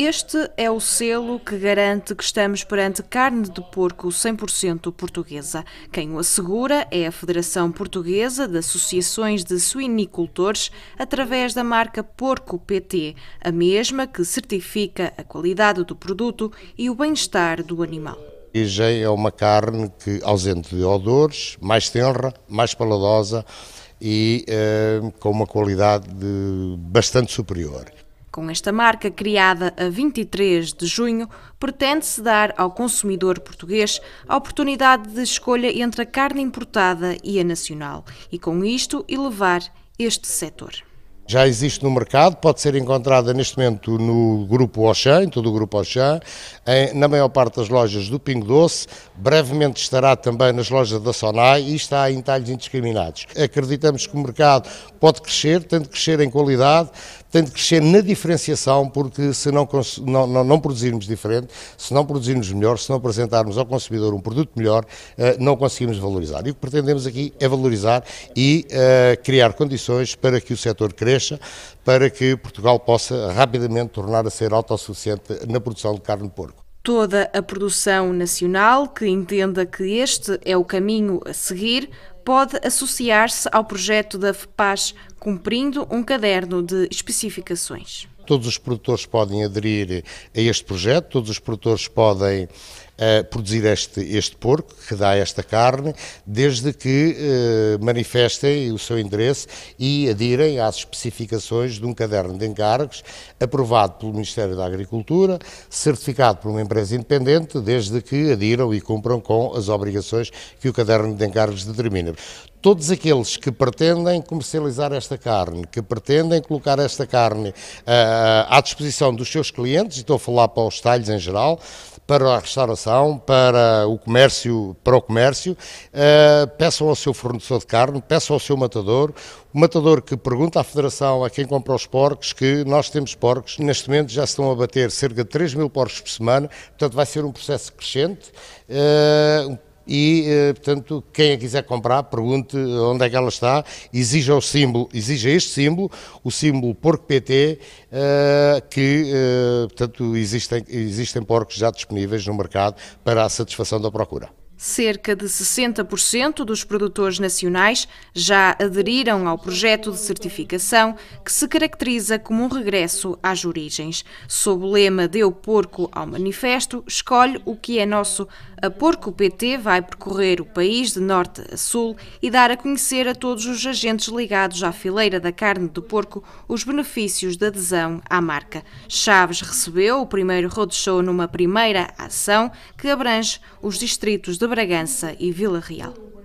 Este é o selo que garante que estamos perante carne de porco 100% portuguesa. Quem o assegura é a Federação Portuguesa de Associações de Suinicultores, através da marca Porco PT, a mesma que certifica a qualidade do produto e o bem-estar do animal. Igem é uma carne que ausente de odores, mais tenra, mais paladosa e eh, com uma qualidade de, bastante superior. Com esta marca, criada a 23 de junho, pretende-se dar ao consumidor português a oportunidade de escolha entre a carne importada e a nacional e, com isto, elevar este setor. Já existe no mercado, pode ser encontrada neste momento no grupo Auchan, em todo o grupo Auchan, em, na maior parte das lojas do Pingo Doce, brevemente estará também nas lojas da Sonai e está em talhos indiscriminados. Acreditamos que o mercado pode crescer, tem de crescer em qualidade, tem de crescer na diferenciação, porque se não, não, não, não, produzirmos diferente, se não produzirmos melhor, se não apresentarmos ao consumidor um produto melhor, eh, não conseguimos valorizar. E o que pretendemos aqui é valorizar e eh, criar condições para que o setor cresça, para que Portugal possa rapidamente tornar a ser autossuficiente na produção de carne de porco toda a produção nacional, que entenda que este é o caminho a seguir pode associar-se ao projeto da FEPAS, cumprindo um caderno de especificações. Todos os produtores podem aderir a este projeto, todos os produtores podem eh, produzir este, este porco, que dá esta carne, desde que eh, manifestem o seu interesse e adirem às especificações de um caderno de encargos aprovado pelo Ministério da Agricultura, certificado por uma empresa independente, desde que adiram e cumpram com as obrigações que o caderno de encargos determina. Todos aqueles que pretendem comercializar esta carne, que pretendem colocar esta carne uh, à disposição dos seus clientes, e estou a falar para os talhos em geral, para a restauração para o comércio, para o comércio, uh, peçam ao seu fornecedor de carne, peçam ao seu matador, o matador que pergunta à Federação, a quem compra os porcos, que nós temos porcos, neste momento já estão a bater cerca de 3 mil porcos por semana, portanto vai ser um processo crescente, uh, e, eh, portanto, quem a quiser comprar, pergunte onde é que ela está, exija o símbolo, exija este símbolo, o símbolo porco PT, eh, que, eh, portanto, existem, existem porcos já disponíveis no mercado para a satisfação da procura. Cerca de 60% dos produtores nacionais já aderiram ao projeto de certificação que se caracteriza como um regresso às origens. Sob o lema Deu Porco ao Manifesto, escolhe o que é nosso. A Porco PT vai percorrer o país de norte a sul e dar a conhecer a todos os agentes ligados à fileira da carne do porco os benefícios da adesão à marca. Chaves recebeu o primeiro roadshow numa primeira ação que abrange os distritos de Bragança e Vila Real.